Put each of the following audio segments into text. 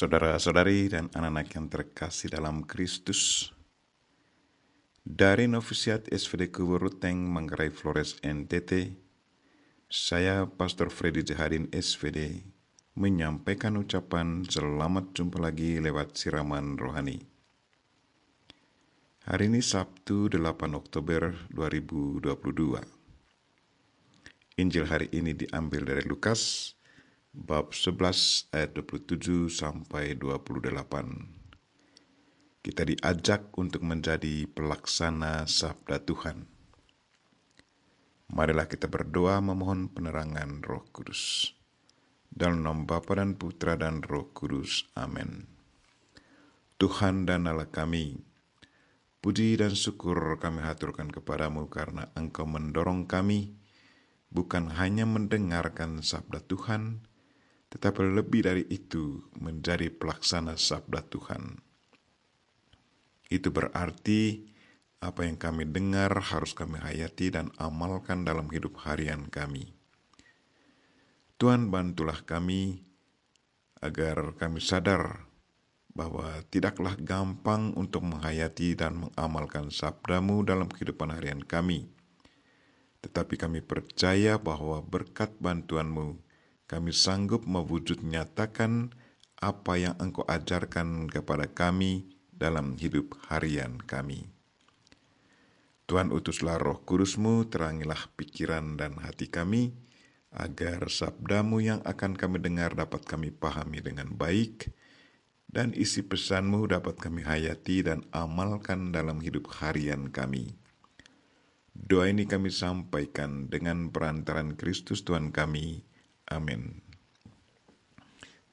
saudara-saudari dan anak-anak yang terkasih dalam Kristus. Dari Novisiat SVD Kuburuteng Manggarai Flores NTT, saya Pastor Freddy Jahadin SVD menyampaikan ucapan selamat jumpa lagi lewat siraman rohani. Hari ini Sabtu 8 Oktober 2022. Injil hari ini diambil dari Lukas bab 11 ayat 27 sampai 28. Kita diajak untuk menjadi pelaksana sabda Tuhan. Marilah kita berdoa memohon penerangan Roh Kudus. Dalam nama Bapa dan Putra dan Roh Kudus. Amin. Tuhan dan Allah kami, puji dan syukur kami haturkan kepadamu karena Engkau mendorong kami bukan hanya mendengarkan sabda Tuhan, tetapi lebih dari itu menjadi pelaksana sabda Tuhan. Itu berarti apa yang kami dengar harus kami hayati dan amalkan dalam hidup harian kami. Tuhan bantulah kami agar kami sadar bahwa tidaklah gampang untuk menghayati dan mengamalkan sabdamu dalam kehidupan harian kami. Tetapi kami percaya bahwa berkat bantuanmu, kami sanggup mewujud nyatakan apa yang Engkau ajarkan kepada kami dalam hidup harian kami. Tuhan utuslah roh kudusmu, terangilah pikiran dan hati kami, agar sabdamu yang akan kami dengar dapat kami pahami dengan baik, dan isi pesanmu dapat kami hayati dan amalkan dalam hidup harian kami. Doa ini kami sampaikan dengan perantaran Kristus Tuhan kami, Amin.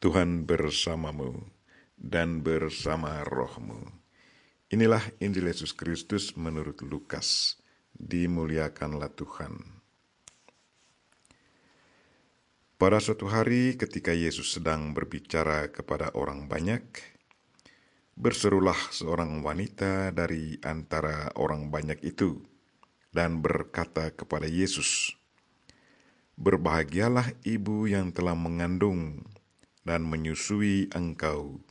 Tuhan bersamamu dan bersama rohmu. Inilah Injil Yesus Kristus menurut Lukas. Dimuliakanlah Tuhan. Pada suatu hari ketika Yesus sedang berbicara kepada orang banyak, berserulah seorang wanita dari antara orang banyak itu dan berkata kepada Yesus, Berbahagialah ibu yang telah mengandung dan menyusui engkau.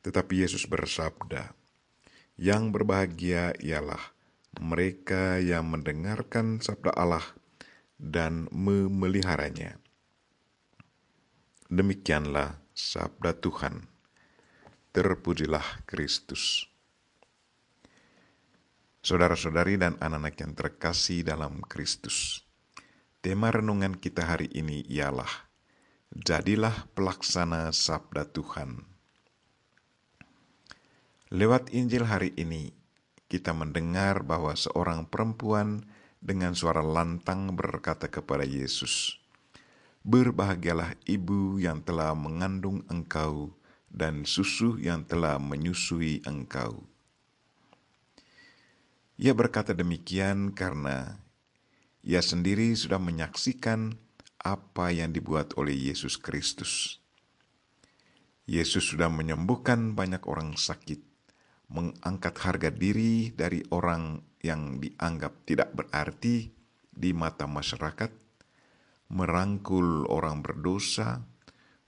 Tetapi Yesus bersabda, "Yang berbahagia ialah mereka yang mendengarkan sabda Allah dan memeliharanya." Demikianlah sabda Tuhan. Terpujilah Kristus. Saudara-saudari dan anak-anak yang terkasih dalam Kristus. Tema renungan kita hari ini ialah Jadilah pelaksana sabda Tuhan. Lewat Injil hari ini, kita mendengar bahwa seorang perempuan dengan suara lantang berkata kepada Yesus, Berbahagialah ibu yang telah mengandung engkau dan susu yang telah menyusui engkau. Ia berkata demikian karena ia sendiri sudah menyaksikan apa yang dibuat oleh Yesus Kristus. Yesus sudah menyembuhkan banyak orang sakit, mengangkat harga diri dari orang yang dianggap tidak berarti di mata masyarakat, merangkul orang berdosa,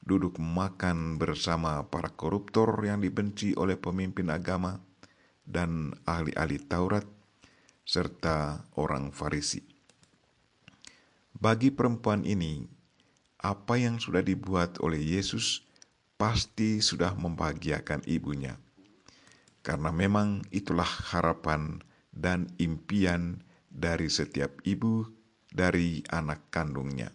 duduk makan bersama para koruptor yang dibenci oleh pemimpin agama dan ahli-ahli Taurat, serta orang Farisi. Bagi perempuan ini, apa yang sudah dibuat oleh Yesus pasti sudah membahagiakan ibunya. Karena memang itulah harapan dan impian dari setiap ibu dari anak kandungnya.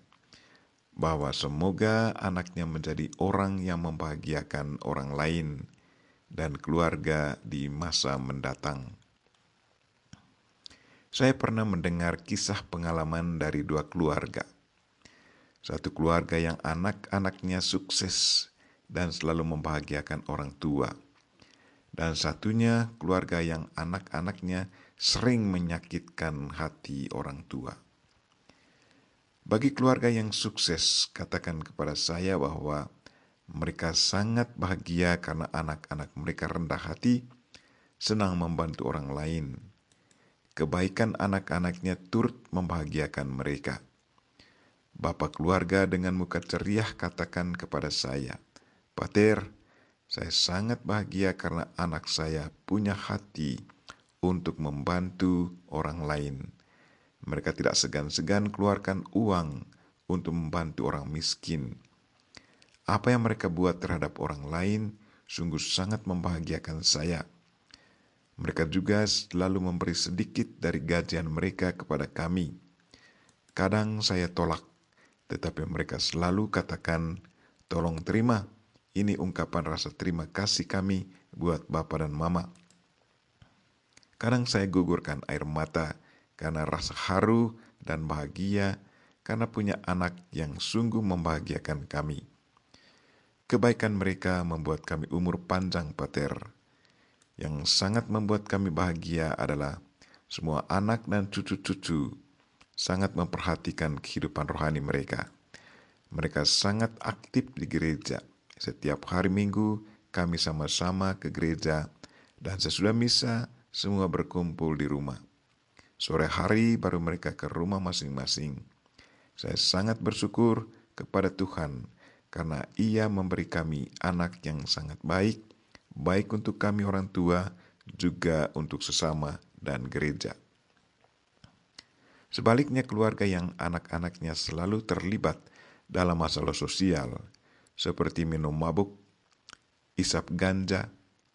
Bahwa semoga anaknya menjadi orang yang membahagiakan orang lain dan keluarga di masa mendatang saya pernah mendengar kisah pengalaman dari dua keluarga. Satu keluarga yang anak-anaknya sukses dan selalu membahagiakan orang tua, dan satunya keluarga yang anak-anaknya sering menyakitkan hati orang tua. Bagi keluarga yang sukses, katakan kepada saya bahwa mereka sangat bahagia karena anak-anak mereka rendah hati, senang membantu orang lain Kebaikan anak-anaknya turut membahagiakan mereka. Bapak keluarga dengan muka ceria katakan kepada saya, Pater, saya sangat bahagia karena anak saya punya hati untuk membantu orang lain. Mereka tidak segan-segan keluarkan uang untuk membantu orang miskin. Apa yang mereka buat terhadap orang lain sungguh sangat membahagiakan saya. Mereka juga selalu memberi sedikit dari gajian mereka kepada kami. Kadang saya tolak, tetapi mereka selalu katakan, "Tolong terima." Ini ungkapan rasa terima kasih kami buat Bapak dan Mama. Kadang saya gugurkan air mata karena rasa haru dan bahagia karena punya anak yang sungguh membahagiakan kami. Kebaikan mereka membuat kami umur panjang pater yang sangat membuat kami bahagia adalah semua anak dan cucu-cucu sangat memperhatikan kehidupan rohani mereka. Mereka sangat aktif di gereja. Setiap hari Minggu, kami sama-sama ke gereja, dan sesudah misa, semua berkumpul di rumah. Sore hari, baru mereka ke rumah masing-masing. Saya sangat bersyukur kepada Tuhan karena Ia memberi kami anak yang sangat baik baik untuk kami orang tua, juga untuk sesama dan gereja. Sebaliknya, keluarga yang anak-anaknya selalu terlibat dalam masalah sosial, seperti minum mabuk, isap ganja,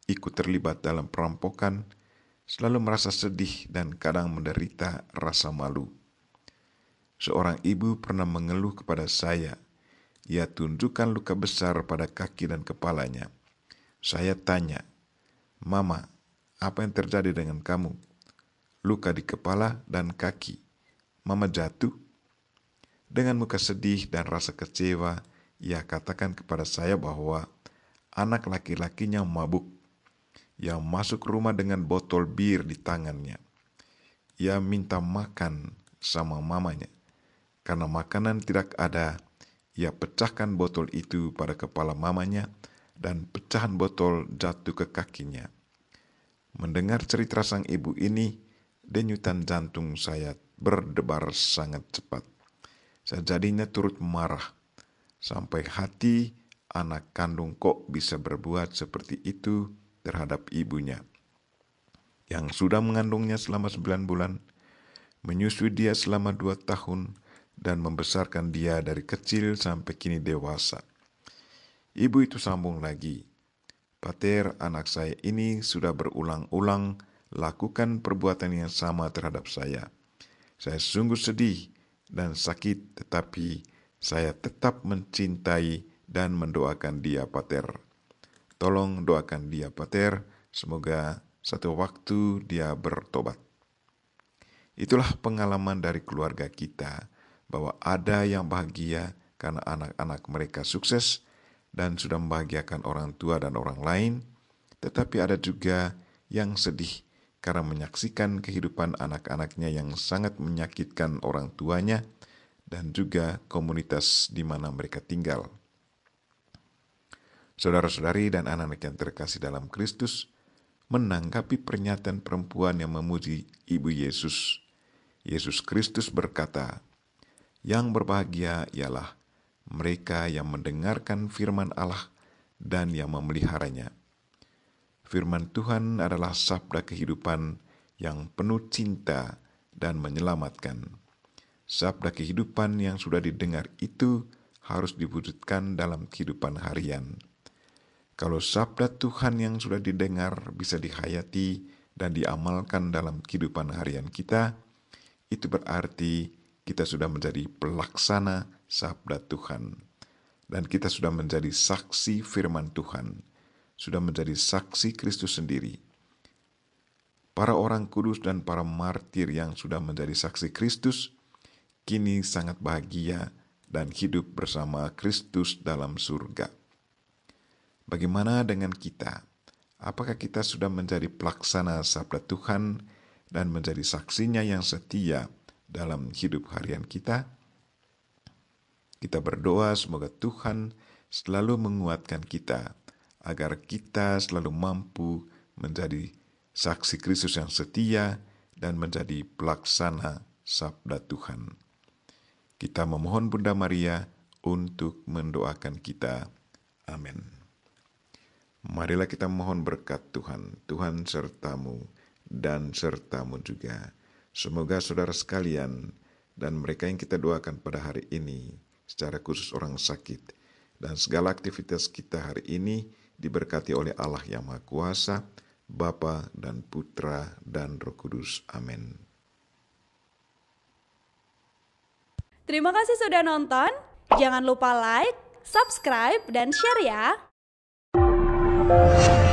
ikut terlibat dalam perampokan, selalu merasa sedih dan kadang menderita rasa malu. Seorang ibu pernah mengeluh kepada saya. Ia tunjukkan luka besar pada kaki dan kepalanya. Saya tanya, Mama, apa yang terjadi dengan kamu? Luka di kepala dan kaki. Mama jatuh? Dengan muka sedih dan rasa kecewa, ia katakan kepada saya bahwa anak laki-lakinya mabuk yang masuk rumah dengan botol bir di tangannya. Ia minta makan sama mamanya. Karena makanan tidak ada, ia pecahkan botol itu pada kepala mamanya dan pecahan botol jatuh ke kakinya. Mendengar cerita sang ibu ini, denyutan jantung saya berdebar sangat cepat. Saya turut marah. Sampai hati anak kandung kok bisa berbuat seperti itu terhadap ibunya. Yang sudah mengandungnya selama sembilan bulan, menyusui dia selama dua tahun, dan membesarkan dia dari kecil sampai kini dewasa. Ibu itu sambung lagi. Pater, anak saya ini sudah berulang-ulang lakukan perbuatan yang sama terhadap saya. Saya sungguh sedih dan sakit, tetapi saya tetap mencintai dan mendoakan dia, Pater. Tolong doakan dia, Pater. Semoga satu waktu dia bertobat. Itulah pengalaman dari keluarga kita bahwa ada yang bahagia karena anak-anak mereka sukses dan sudah membahagiakan orang tua dan orang lain, tetapi ada juga yang sedih karena menyaksikan kehidupan anak-anaknya yang sangat menyakitkan orang tuanya dan juga komunitas di mana mereka tinggal. Saudara-saudari dan anak-anak yang terkasih dalam Kristus, menanggapi pernyataan perempuan yang memuji Ibu Yesus. Yesus Kristus berkata, "Yang berbahagia ialah mereka yang mendengarkan firman Allah dan yang memeliharanya. Firman Tuhan adalah sabda kehidupan yang penuh cinta dan menyelamatkan. Sabda kehidupan yang sudah didengar itu harus diwujudkan dalam kehidupan harian. Kalau sabda Tuhan yang sudah didengar bisa dihayati dan diamalkan dalam kehidupan harian kita, itu berarti kita sudah menjadi pelaksana sabda Tuhan. Dan kita sudah menjadi saksi firman Tuhan, sudah menjadi saksi Kristus sendiri. Para orang kudus dan para martir yang sudah menjadi saksi Kristus, kini sangat bahagia dan hidup bersama Kristus dalam surga. Bagaimana dengan kita? Apakah kita sudah menjadi pelaksana sabda Tuhan dan menjadi saksinya yang setia dalam hidup harian kita? Kita berdoa semoga Tuhan selalu menguatkan kita agar kita selalu mampu menjadi saksi Kristus yang setia dan menjadi pelaksana sabda Tuhan. Kita memohon Bunda Maria untuk mendoakan kita. Amin. Marilah kita mohon berkat Tuhan, Tuhan sertamu dan sertamu juga. Semoga saudara sekalian dan mereka yang kita doakan pada hari ini secara khusus orang sakit. Dan segala aktivitas kita hari ini diberkati oleh Allah yang Maha Kuasa, Bapa dan Putra dan Roh Kudus. Amin. Terima kasih sudah nonton. Jangan lupa like, subscribe, dan share ya.